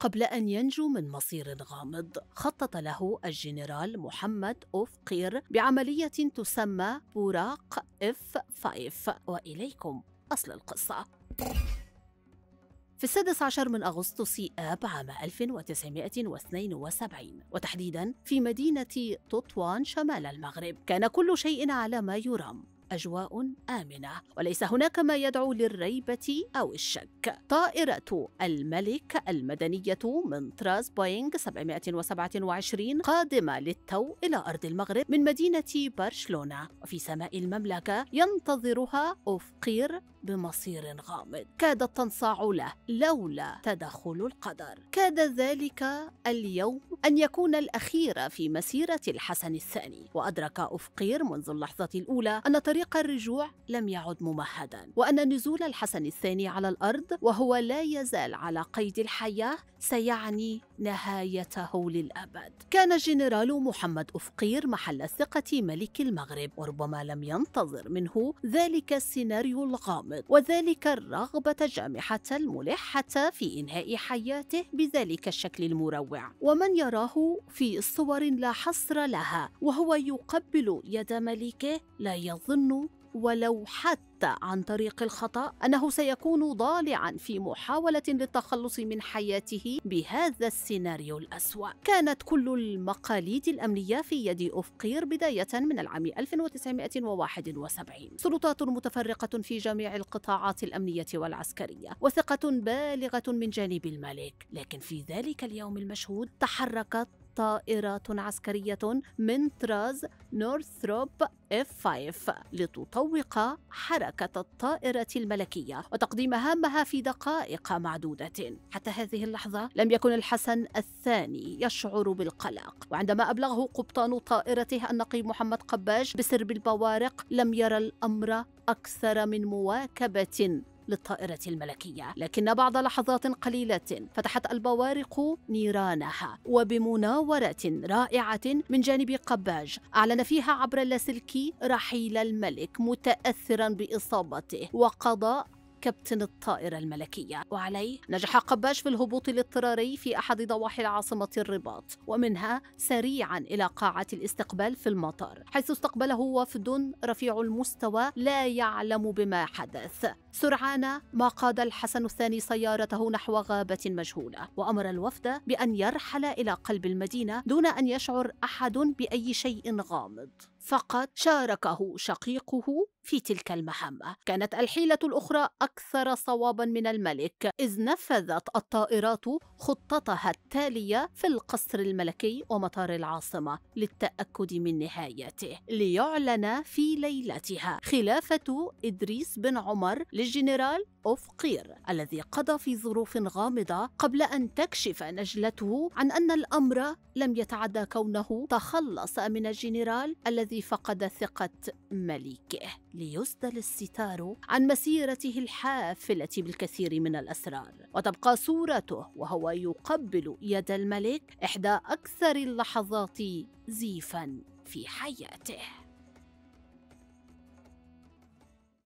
قبل أن ينجو من مصير غامض خطط له الجنرال محمد أوف قير بعملية تسمى بوراق اف 5 وإليكم أصل القصة في السادس عشر من أغسطس آب عام 1972 وتحديدا في مدينة تطوان شمال المغرب كان كل شيء على ما يرام أجواء آمنة وليس هناك ما يدعو للريبة أو الشك طائرة الملك المدنية من طراز بوينغ 727 قادمة للتو إلى أرض المغرب من مدينة برشلونة وفي سماء المملكة ينتظرها أفقير بمصير غامض كادت تنصاع له لولا تدخل القدر كاد ذلك اليوم أن يكون الأخير في مسيرة الحسن الثاني وأدرك أفقير منذ اللحظة الأولى أن طريق طريق الرجوع لم يعد ممهدا وأن نزول الحسن الثاني على الأرض وهو لا يزال على قيد الحياة سيعني نهايته للأبد كان الجنرال محمد أفقير محل ثقة ملك المغرب وربما لم ينتظر منه ذلك السيناريو الغامض وذلك الرغبة الجامحة الملحة في إنهاء حياته بذلك الشكل المروع ومن يراه في صور لا حصر لها وهو يقبل يد ملكه لا يظن يظن ولو حتى عن طريق الخطا انه سيكون ضالعا في محاوله للتخلص من حياته بهذا السيناريو الاسوا كانت كل المقاليد الامنيه في يد افقير بدايه من العام 1971 سلطات متفرقه في جميع القطاعات الامنيه والعسكريه وثقه بالغه من جانب الملك لكن في ذلك اليوم المشهود تحركت طائرات عسكرية من طراز نورثروب F5 لتطوق حركة الطائرة الملكية وتقديم هامها في دقائق معدودة حتى هذه اللحظة لم يكن الحسن الثاني يشعر بالقلق وعندما أبلغه قبطان طائرته النقي محمد قباش بسرب البوارق لم يرى الأمر أكثر من مواكبة للطائرة الملكية لكن بعد لحظات قليلة فتحت البوارق نيرانها وبمناورة رائعة من جانب قباج أعلن فيها عبر اللاسلكي رحيل الملك متأثرا بإصابته وقضاء كابتن الطائرة الملكية وعليه نجح قباش في الهبوط الاضطراري في أحد ضواحي العاصمة الرباط ومنها سريعا إلى قاعة الاستقبال في المطار حيث استقبله وفد رفيع المستوى لا يعلم بما حدث سرعان ما قاد الحسن الثاني سيارته نحو غابة مجهولة وأمر الوفد بأن يرحل إلى قلب المدينة دون أن يشعر أحد بأي شيء غامض فقط شاركه شقيقه في تلك المهمة كانت الحيلة الأخرى أكثر صوابا من الملك إذ نفذت الطائرات خطتها التالية في القصر الملكي ومطار العاصمة للتأكد من نهايته ليعلن في ليلتها خلافة إدريس بن عمر للجنرال أوفقير الذي قضى في ظروف غامضة قبل أن تكشف نجلته عن أن الأمر لم يتعدى كونه تخلص من الجنرال الذي فقد ثقة مليكه ليسدل الستار عن مسيرته الحافلة بالكثير من الأسرار وتبقى صورته وهو يقبل يد الملك إحدى أكثر اللحظات زيفا في حياته